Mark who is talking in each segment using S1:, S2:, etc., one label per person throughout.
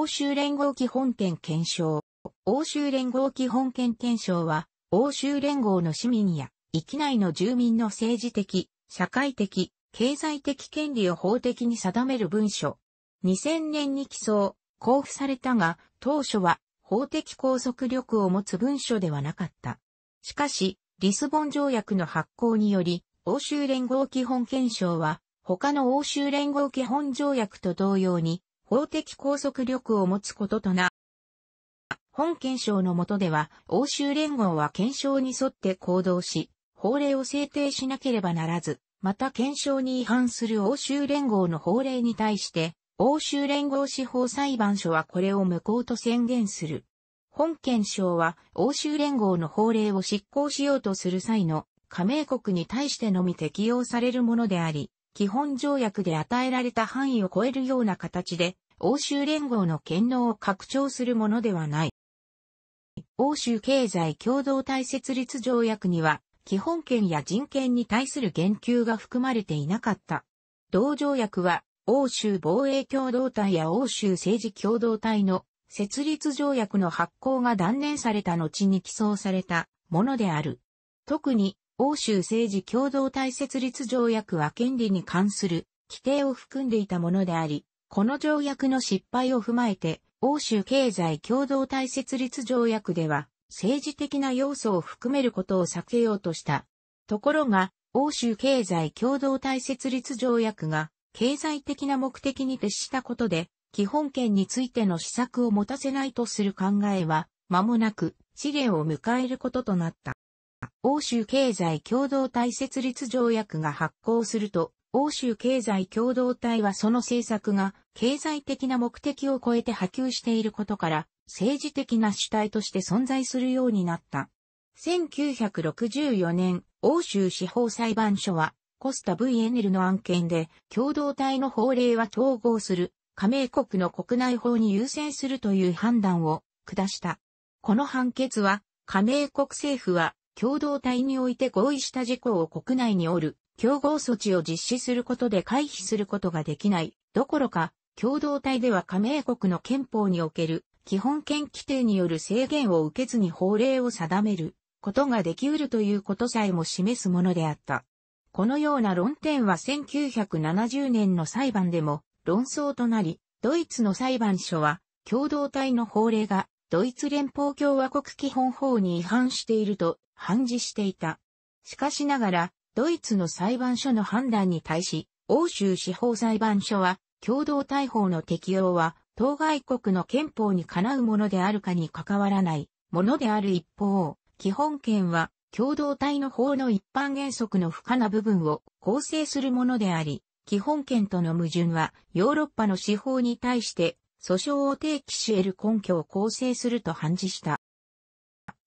S1: 欧州連合基本権検証。欧州連合基本権検証は、欧州連合の市民や、域内の住民の政治的、社会的、経済的権利を法的に定める文書。2000年に起草、交付されたが、当初は法的拘束力を持つ文書ではなかった。しかし、リスボン条約の発行により、欧州連合基本憲章は、他の欧州連合基本条約と同様に、法的拘束力を持つこととな。本憲章の下では、欧州連合は憲章に沿って行動し、法令を制定しなければならず、また憲章に違反する欧州連合の法令に対して、欧州連合司法裁判所はこれを無効と宣言する。本憲章は欧州連合の法令を執行しようとする際の加盟国に対してのみ適用されるものであり、基本条約で与えられた範囲を超えるような形で、欧州連合の権能を拡張するものではない。欧州経済共同体設立条約には、基本権や人権に対する言及が含まれていなかった。同条約は、欧州防衛共同体や欧州政治共同体の設立条約の発行が断念された後に起草されたものである。特に欧州政治共同体設立条約は権利に関する規定を含んでいたものであり、この条約の失敗を踏まえて、欧州経済共同体設立条約では、政治的な要素を含めることを避けようとした。ところが、欧州経済共同体設立条約が、経済的な目的に徹したことで、基本権についての施策を持たせないとする考えは、間もなく、試練を迎えることとなった。欧州経済共同体設立条約が発効すると、欧州経済共同体はその政策が経済的な目的を超えて波及していることから、政治的な主体として存在するようになった。1964年、欧州司法裁判所は、コスタ VNL の案件で、共同体の法令は統合する、加盟国の国内法に優先するという判断を下した。この判決は、加盟国政府は共同体において合意した事項を国内におる競合措置を実施することで回避することができない、どころか、共同体では加盟国の憲法における基本権規定による制限を受けずに法令を定めることができうるということさえも示すものであった。このような論点は1970年の裁判でも論争となり、ドイツの裁判所は共同体の法令がドイツ連邦共和国基本法に違反していると反示していた。しかしながら、ドイツの裁判所の判断に対し、欧州司法裁判所は、共同逮捕の適用は、当該国の憲法にかなうものであるかに関わらないものである一方、基本権は、共同体の法の一般原則の不可な部分を構成するものであり、基本権との矛盾は、ヨーロッパの司法に対して、訴訟を提起し得る根拠を構成すると判事した。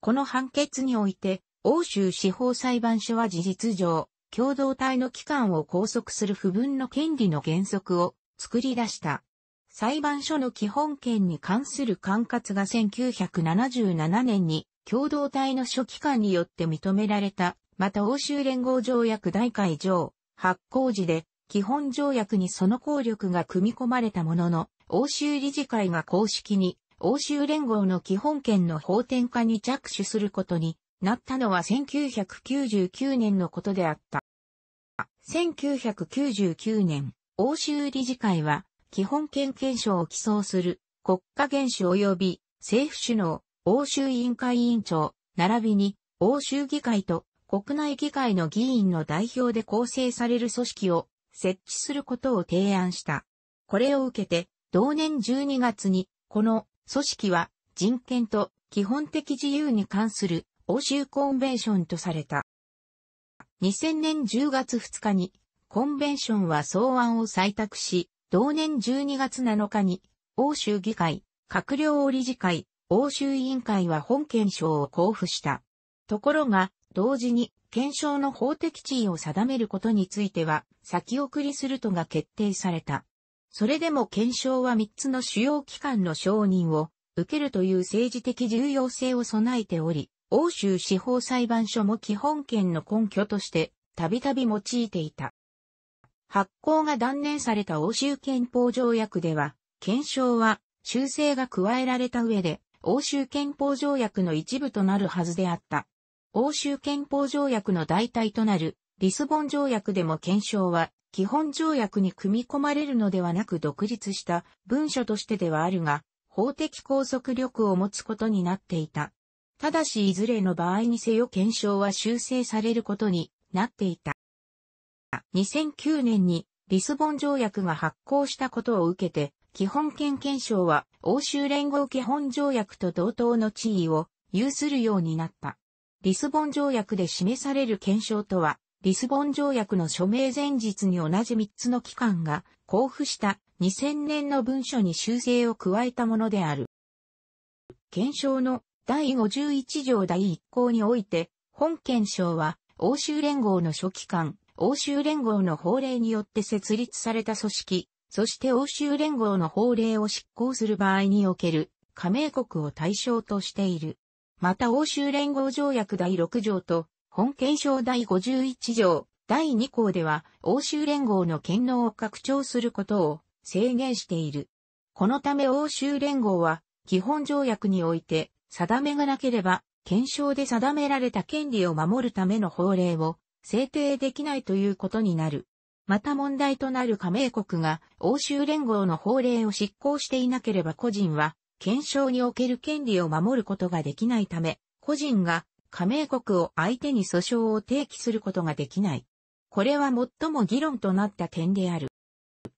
S1: この判決において、欧州司法裁判所は事実上、共同体の機関を拘束する不分の権利の原則を作り出した。裁判所の基本権に関する管轄が1977年に共同体の諸機関によって認められた、また欧州連合条約大会上発行時で基本条約にその効力が組み込まれたものの、欧州理事会が公式に欧州連合の基本権の法典化に着手することになったのは1999年のことであった。1999年、欧州理事会は基本権憲章を起草する国家元首及び政府首脳、欧州委員会委員長、並びに欧州議会と国内議会の議員の代表で構成される組織を設置することを提案した。これを受けて、同年12月に、この組織は人権と基本的自由に関する欧州コンベンションとされた。2000年10月2日にコンベンションは草案を採択し、同年12月7日に欧州議会、閣僚理事会、欧州委員会は本憲章を交付した。ところが、同時に憲章の法的地位を定めることについては、先送りするとが決定された。それでも憲章は3つの主要機関の承認を受けるという政治的重要性を備えており、欧州司法裁判所も基本権の根拠としてたびたび用いていた。発行が断念された欧州憲法条約では、憲章は修正が加えられた上で、欧州憲法条約の一部となるはずであった。欧州憲法条約の代替となるリスボン条約でも憲章は基本条約に組み込まれるのではなく独立した文書としてではあるが、法的拘束力を持つことになっていた。ただしいずれの場合にせよ検証は修正されることになっていた。2009年にリスボン条約が発行したことを受けて、基本権検証は欧州連合基本条約と同等の地位を有するようになった。リスボン条約で示される検証とはリスボン条約の署名前日に同じ3つの機関が交付した2000年の文書に修正を加えたものである。憲章の第51条第1項において、本憲章は欧州連合の書記官、欧州連合の法令によって設立された組織、そして欧州連合の法令を執行する場合における加盟国を対象としている。また欧州連合条約第6条と本憲章第51条第2項では欧州連合の権能を拡張することを制限している。このため欧州連合は基本条約において定めがなければ憲章で定められた権利を守るための法令を制定できないということになる。また問題となる加盟国が欧州連合の法令を執行していなければ個人は憲章における権利を守ることができないため、個人が加盟国を相手に訴訟を提起することができない。これは最も議論となった点である。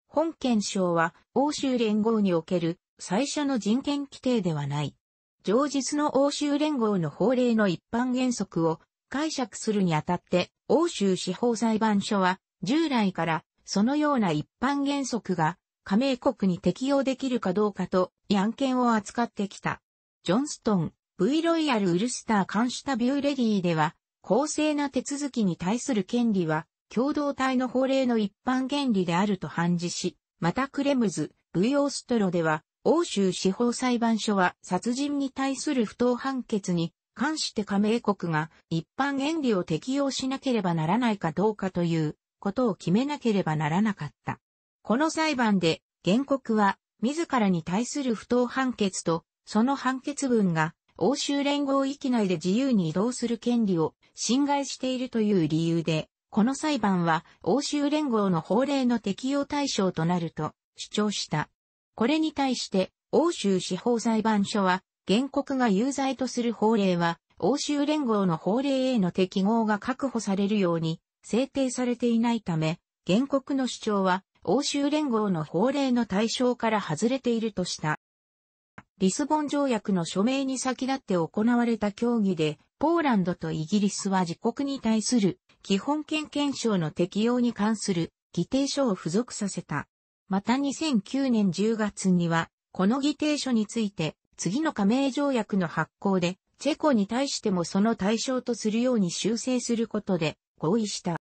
S1: 本憲章は欧州連合における最初の人権規定ではない。上述の欧州連合の法令の一般原則を解釈するにあたって、欧州司法裁判所は従来からそのような一般原則が加盟国に適用できるかどうかと案件を扱ってきた。ジョンストン、V ロイヤルウルスター監視タビューレディーでは、公正な手続きに対する権利は、共同体の法令の一般原理であると判事し、またクレムズ、V オーストロでは、欧州司法裁判所は殺人に対する不当判決に関して加盟国が一般原理を適用しなければならないかどうかということを決めなければならなかった。この裁判で原告は自らに対する不当判決とその判決文が欧州連合域内で自由に移動する権利を侵害しているという理由で、この裁判は欧州連合の法令の適用対象となると主張した。これに対して欧州司法裁判所は原告が有罪とする法令は欧州連合の法令への適合が確保されるように制定されていないため、原告の主張は欧州連合の法令の対象から外れているとした。リスボン条約の署名に先立って行われた協議で、ポーランドとイギリスは自国に対する基本権憲章の適用に関する議定書を付属させた。また2009年10月には、この議定書について、次の加盟条約の発行で、チェコに対してもその対象とするように修正することで合意した。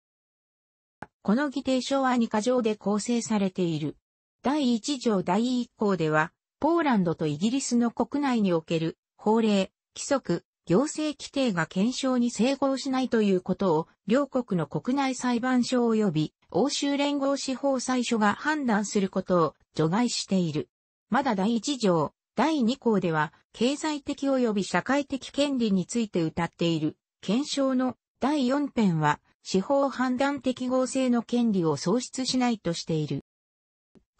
S1: この議定書は2箇条で構成されている。第1条第1項では、ポーランドとイギリスの国内における法令、規則、行政規定が検証に整合しないということを両国の国内裁判所及び欧州連合司法裁所が判断することを除外している。まだ第1条、第2項では経済的及び社会的権利について謳っている検証の第4編は司法判断適合性の権利を喪失しないとしている。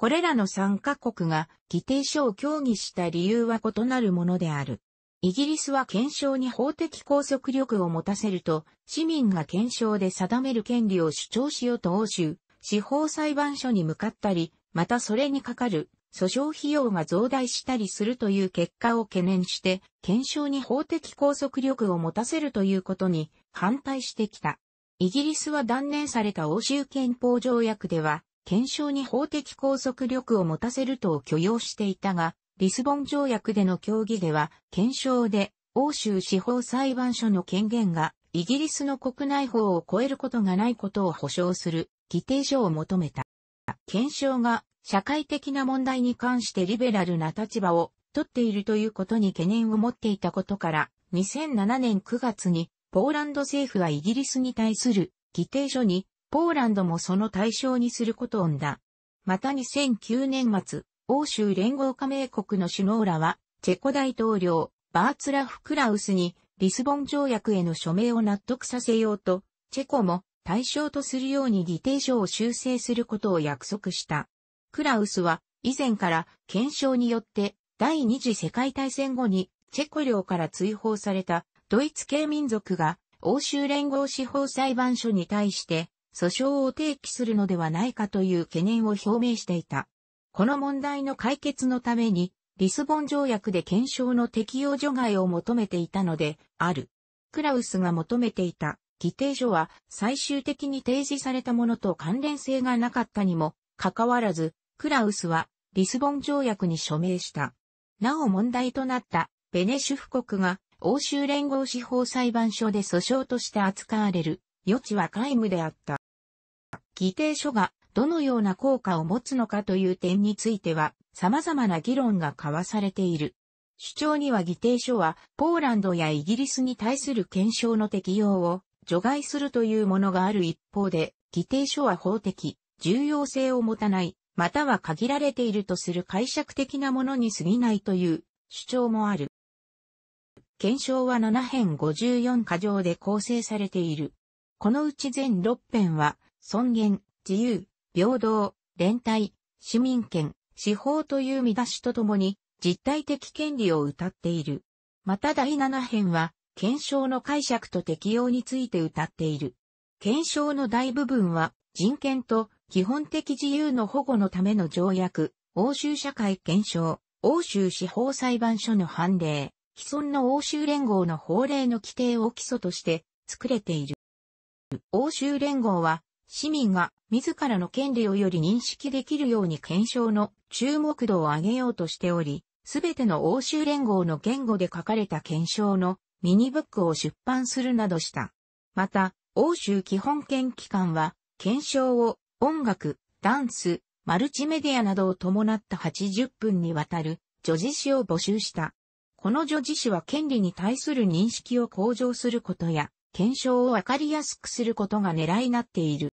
S1: これらの参加国が議定書を協議した理由は異なるものである。イギリスは憲章に法的拘束力を持たせると、市民が憲章で定める権利を主張しようと欧州、司法裁判所に向かったり、またそれにかかる訴訟費用が増大したりするという結果を懸念して、憲章に法的拘束力を持たせるということに反対してきた。イギリスは断念された欧州憲法条約では、検証に法的拘束力を持たせると許容していたが、リスボン条約での協議では、検証で欧州司法裁判所の権限がイギリスの国内法を超えることがないことを保障する議定書を求めた。検証が社会的な問題に関してリベラルな立場を取っているということに懸念を持っていたことから、2007年9月にポーランド政府はイギリスに対する議定書にポーランドもその対象にすることをんだ。また2009年末、欧州連合加盟国の首脳らは、チェコ大統領、バーツラフ・クラウスに、リスボン条約への署名を納得させようと、チェコも対象とするように議定書を修正することを約束した。クラウスは、以前から検証によって、第二次世界大戦後に、チェコ領から追放されたドイツ系民族が、欧州連合司法裁判所に対して、訴訟を提起するのではないかという懸念を表明していた。この問題の解決のために、リスボン条約で検証の適用除外を求めていたので、ある。クラウスが求めていた議定書は最終的に提示されたものと関連性がなかったにもかかわらず、クラウスはリスボン条約に署名した。なお問題となったベネシュフ国が欧州連合司法裁判所で訴訟として扱われる余地は皆無であった。議定書がどのような効果を持つのかという点については様々な議論が交わされている。主張には議定書はポーランドやイギリスに対する検証の適用を除外するというものがある一方で、議定書は法的、重要性を持たない、または限られているとする解釈的なものに過ぎないという主張もある。検証は7編54箇条で構成されている。このうち全6編は尊厳、自由、平等、連帯、市民権、司法という見出しとともに、実体的権利を謳っている。また第七編は、検証の解釈と適用について謳っている。検証の大部分は、人権と基本的自由の保護のための条約、欧州社会検証、欧州司法裁判所の判例、既存の欧州連合の法令の規定を基礎として作れている。欧州連合は市民が自らの権利をより認識できるように検証の注目度を上げようとしており、すべての欧州連合の言語で書かれた検証のミニブックを出版するなどした。また、欧州基本研機関は、検証を音楽、ダンス、マルチメディアなどを伴った80分にわたる助辞詞を募集した。この助辞詞は権利に対する認識を向上することや、検証をわかりやすくすることが狙いになっている。